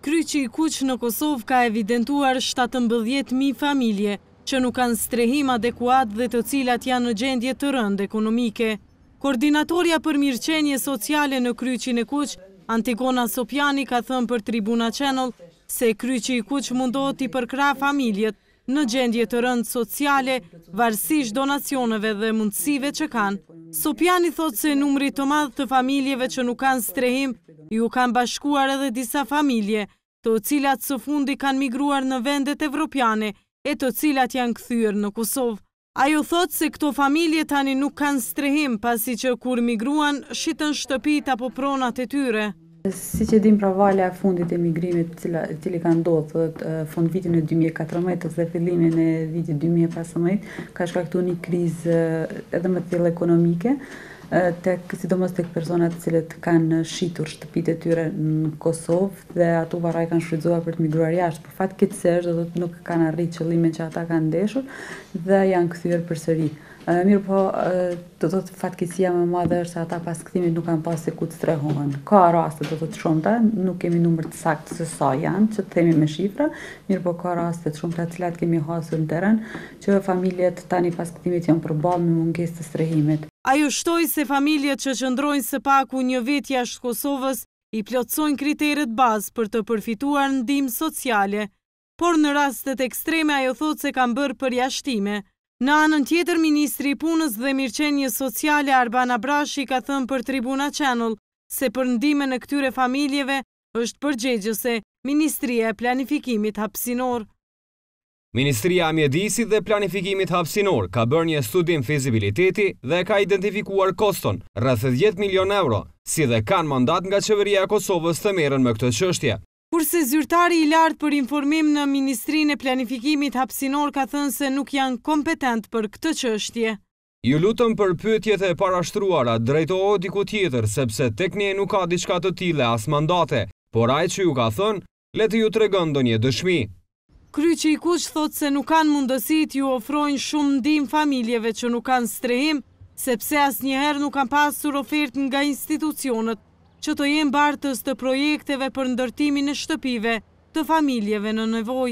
Kryqi i kuq në Kosovë ka evidentuar 17.000 familje që nuk kanë strehim adekuat dhe të cilat janë në gjendje të rëndë ekonomike. Koordinatorja për mirëqenje sociale në kryqin e kuq, Antigona Sopjani ka thëmë për Tribuna Channel se kryqi i kuq mundohet i përkra familjet në gjendje të rëndë sociale, varsish donacioneve dhe mundësive që kanë Sopjani thot se numri të madhë të familjeve që nuk kanë strehim, ju kanë bashkuar edhe disa familje, të cilat së fundi kanë migruar në vendet evropiane, e të cilat janë këthyër në Kosovë. Ajo thot se këto familje tani nuk kanë strehim, pasi që kur migruan, shqitën shtëpit apo pronat e tyre. Si që dim pra valja e fundit e migrimit cila, cili ka ndodhë fund vitin e 2014 dhe fillimin e vitin 2015 ka shkaktu një kriz edhe më tjelë ekonomike tek sidomos tek personat të cilët kanë shitur shtëpitë e tyre në Kosovë dhe ato varrai kanë shfrytzuar për të migruar jashtë, por fatkeqësisht do të nuk kanë arritë qëllimin që ata kanë ndeshur dhe janë kthyer përsëri. Mirë po, do të të fatkeqësia më madhe është se ata pas kthimit nuk kanë se ku të strehohen. Ka raste do të të shumëta, nuk kemi numër të saktë se sa janë, që të themi me shifra, mirë po ka raste shumëta të cilat kemi hasur në terren që familjet tani pas kthimit janë përballë me mungesë të strehimit. A ju shtoj se familjet që qëndrojnë së paku një vit jashtë Kosovës i plotsojnë kriteret bazë për të përfituar në sociale, por në rastet ekstreme ajo thot se kam bërë për jashtime. Në anën tjetër, Ministri Punës dhe Mirqenje Sociale Arbana Brashi ka thëmë për Tribuna Channel se për ndime në këtyre familjeve është përgjegjëse Ministrija e Planifikimit Hapsinor. Ministria Mjedisit dhe Planifikimit Hapsinor ka bërë një studim fizibiliteti dhe ka identifikuar koston rrëthet 10 milion euro, si dhe kanë mandat nga qeveria Kosovës të merën më këtë qështje. Kurse zyrtari i lartë për informim në Ministrinë e Planifikimit Hapsinor ka thënë se nuk janë kompetent për këtë qështje. Ju lutëm për pëtjet e parashtruara drejto o diku tjetër, sepse teknje nuk ka diçka të tile as mandate, por ajë që ju ka thënë, letë ju të regëndo një dëshmi. Kryqi i kush thot se nuk kanë mundësit ju ofrojnë shumë ndim familjeve që nuk kanë strehim, sepse as njëherë nuk kanë pasur ofert nga institucionet që të jenë bartës të projekteve për ndërtimin e shtëpive të familjeve në nevoj.